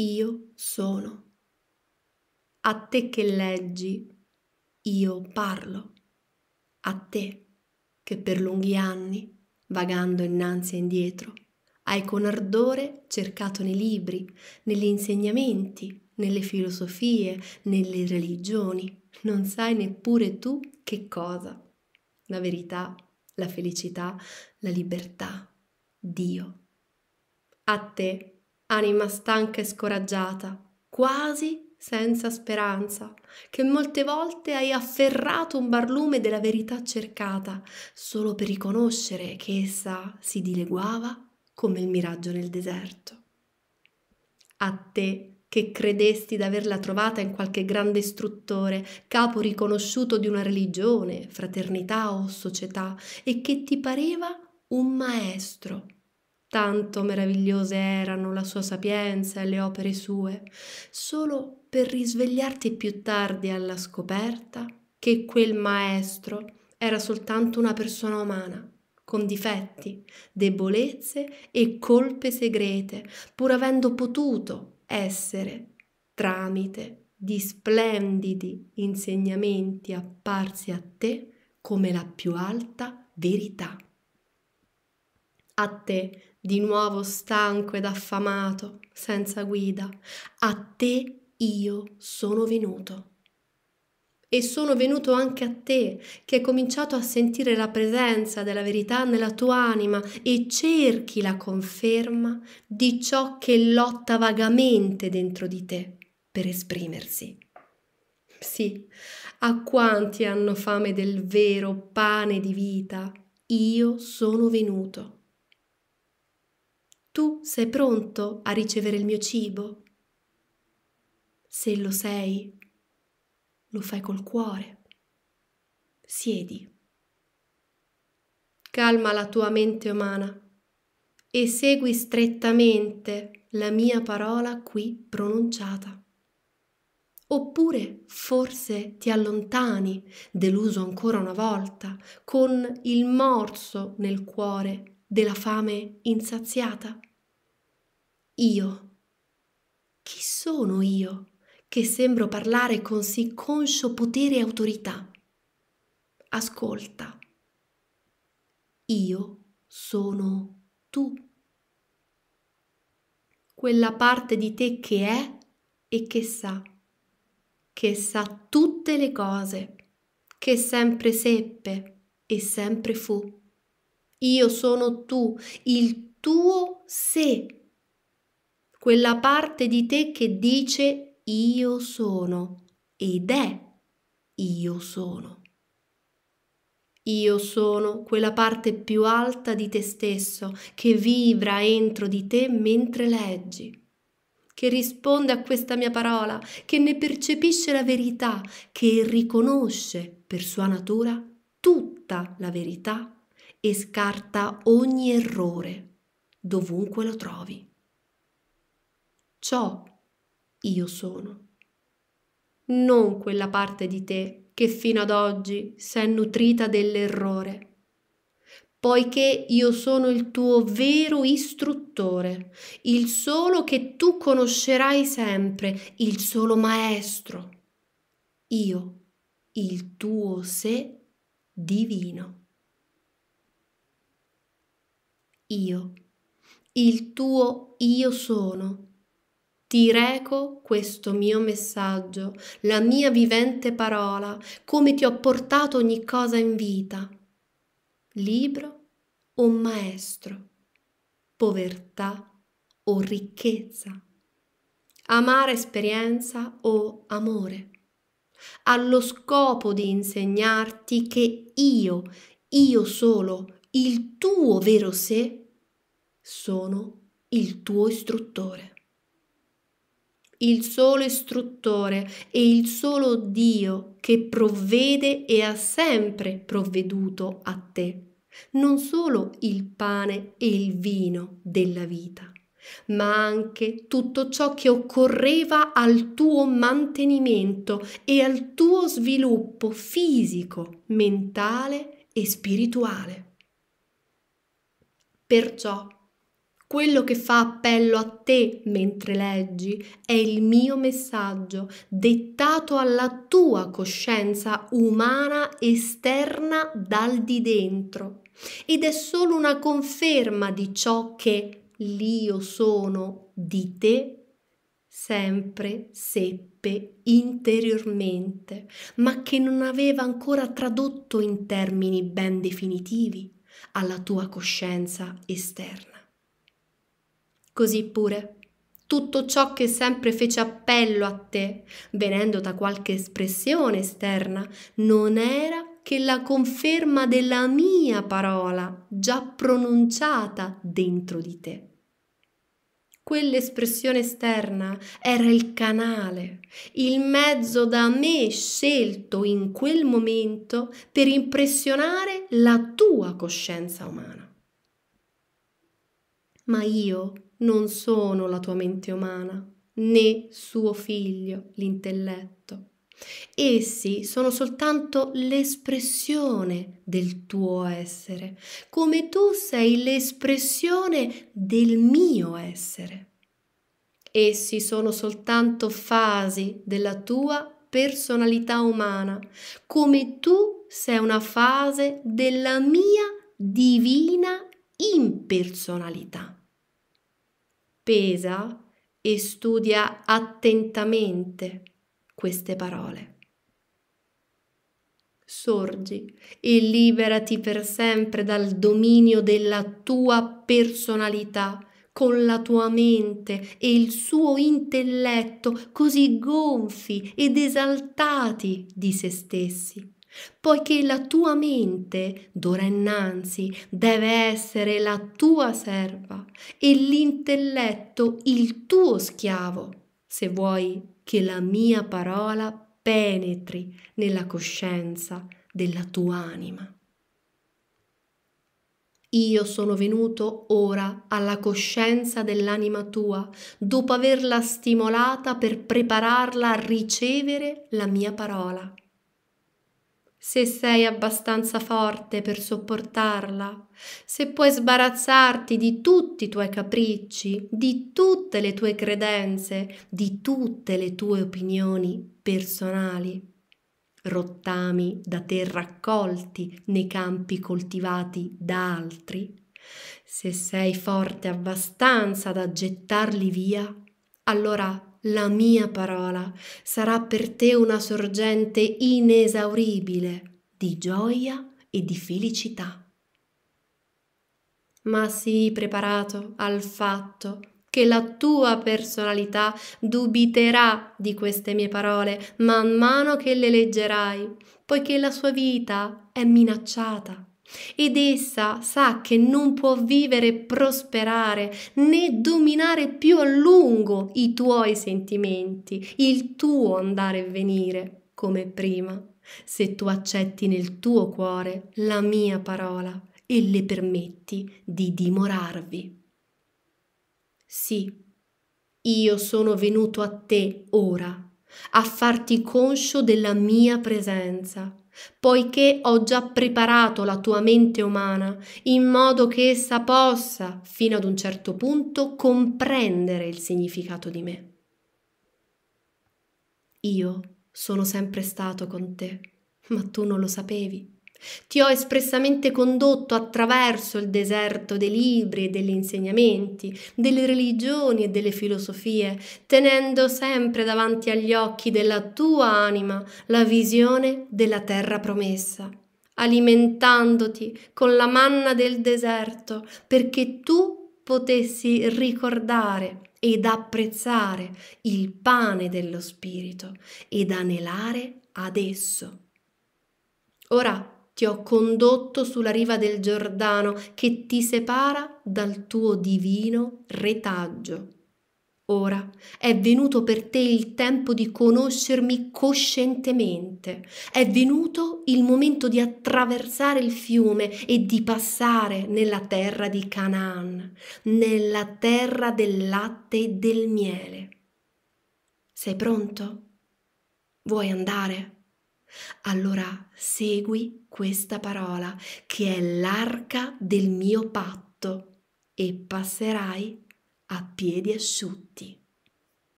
io sono. A te che leggi, io parlo. A te che per lunghi anni, vagando innanzi e indietro, hai con ardore cercato nei libri, negli insegnamenti, nelle filosofie, nelle religioni. Non sai neppure tu che cosa. La verità, la felicità, la libertà, Dio. A te anima stanca e scoraggiata, quasi senza speranza, che molte volte hai afferrato un barlume della verità cercata, solo per riconoscere che essa si dileguava come il miraggio nel deserto. A te che credesti d'averla trovata in qualche grande istruttore, capo riconosciuto di una religione, fraternità o società, e che ti pareva un maestro Tanto meravigliose erano la sua sapienza e le opere sue, solo per risvegliarti più tardi alla scoperta che quel maestro era soltanto una persona umana, con difetti, debolezze e colpe segrete, pur avendo potuto essere tramite di splendidi insegnamenti apparsi a te come la più alta verità. A te di nuovo stanco ed affamato, senza guida, a te io sono venuto. E sono venuto anche a te, che hai cominciato a sentire la presenza della verità nella tua anima e cerchi la conferma di ciò che lotta vagamente dentro di te per esprimersi. Sì, a quanti hanno fame del vero pane di vita, io sono venuto. Tu sei pronto a ricevere il mio cibo? Se lo sei, lo fai col cuore. Siedi. Calma la tua mente umana e segui strettamente la mia parola qui pronunciata. Oppure forse ti allontani, deluso ancora una volta, con il morso nel cuore della fame insaziata? Io. Chi sono io che sembro parlare con sì conscio potere e autorità? Ascolta. Io sono tu. Quella parte di te che è e che sa, che sa tutte le cose, che sempre seppe e sempre fu io sono tu, il tuo sé, quella parte di te che dice io sono ed è io sono. Io sono quella parte più alta di te stesso che vibra entro di te mentre leggi che risponde a questa mia parola, che ne percepisce la verità, che riconosce per sua natura tutta la verità e scarta ogni errore dovunque lo trovi. Ciò io sono, non quella parte di te che fino ad oggi si è nutrita dell'errore poiché io sono il tuo vero istruttore, il solo che tu conoscerai sempre, il solo maestro. Io, il tuo sé divino. io, il tuo io sono. Ti reco questo mio messaggio, la mia vivente parola, come ti ho portato ogni cosa in vita. Libro o maestro, povertà o ricchezza, amare esperienza o amore, allo scopo di insegnarti che io, io solo, il tuo vero sé, sono il tuo istruttore. Il solo istruttore e il solo Dio che provvede e ha sempre provveduto a te, non solo il pane e il vino della vita, ma anche tutto ciò che occorreva al tuo mantenimento e al tuo sviluppo fisico, mentale e spirituale. Perciò quello che fa appello a te mentre leggi è il mio messaggio, dettato alla tua coscienza umana esterna dal di dentro. Ed è solo una conferma di ciò che l'io sono di te sempre seppe interiormente, ma che non aveva ancora tradotto in termini ben definitivi alla tua coscienza esterna. Così pure tutto ciò che sempre fece appello a te, venendo da qualche espressione esterna, non era che la conferma della mia parola già pronunciata dentro di te quell'espressione esterna era il canale, il mezzo da me scelto in quel momento per impressionare la tua coscienza umana. Ma io non sono la tua mente umana, né suo figlio, l'intelletto. Essi sono soltanto l'espressione del tuo essere, come tu sei l'espressione del mio essere. Essi sono soltanto fasi della tua personalità umana, come tu sei una fase della mia divina impersonalità. Pesa e studia attentamente queste parole. Sorgi e liberati per sempre dal dominio della tua personalità con la tua mente e il suo intelletto così gonfi ed esaltati di se stessi, poiché la tua mente, d'ora innanzi, deve essere la tua serva e l'intelletto il tuo schiavo, se vuoi che la mia parola penetri nella coscienza della tua anima. Io sono venuto ora alla coscienza dell'anima tua, dopo averla stimolata per prepararla a ricevere la mia parola se sei abbastanza forte per sopportarla, se puoi sbarazzarti di tutti i tuoi capricci, di tutte le tue credenze, di tutte le tue opinioni personali. Rottami da te raccolti nei campi coltivati da altri, se sei forte abbastanza da gettarli via, allora la mia parola sarà per te una sorgente inesauribile di gioia e di felicità. Ma sii preparato al fatto che la tua personalità dubiterà di queste mie parole man mano che le leggerai, poiché la sua vita è minacciata ed essa sa che non può vivere e prosperare né dominare più a lungo i tuoi sentimenti, il tuo andare e venire come prima, se tu accetti nel tuo cuore la mia parola e le permetti di dimorarvi. Sì, io sono venuto a te ora, a farti conscio della mia presenza poiché ho già preparato la tua mente umana in modo che essa possa, fino ad un certo punto, comprendere il significato di me. Io sono sempre stato con te, ma tu non lo sapevi. Ti ho espressamente condotto attraverso il deserto dei libri e degli insegnamenti, delle religioni e delle filosofie, tenendo sempre davanti agli occhi della tua anima la visione della terra promessa, alimentandoti con la manna del deserto perché tu potessi ricordare ed apprezzare il pane dello Spirito ed anelare ad esso. Ora ti ho condotto sulla riva del Giordano che ti separa dal tuo divino retaggio. Ora è venuto per te il tempo di conoscermi coscientemente, è venuto il momento di attraversare il fiume e di passare nella terra di Canaan, nella terra del latte e del miele. Sei pronto? Vuoi andare? Allora segui questa parola che è l'arca del mio patto e passerai a piedi asciutti.